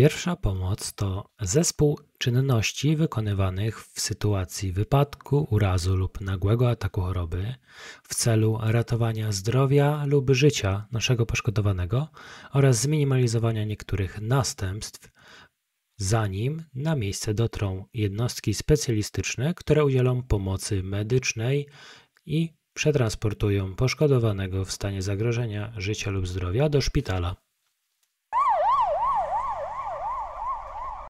Pierwsza pomoc to zespół czynności wykonywanych w sytuacji wypadku, urazu lub nagłego ataku choroby w celu ratowania zdrowia lub życia naszego poszkodowanego oraz zminimalizowania niektórych następstw, zanim na miejsce dotrą jednostki specjalistyczne, które udzielą pomocy medycznej i przetransportują poszkodowanego w stanie zagrożenia życia lub zdrowia do szpitala.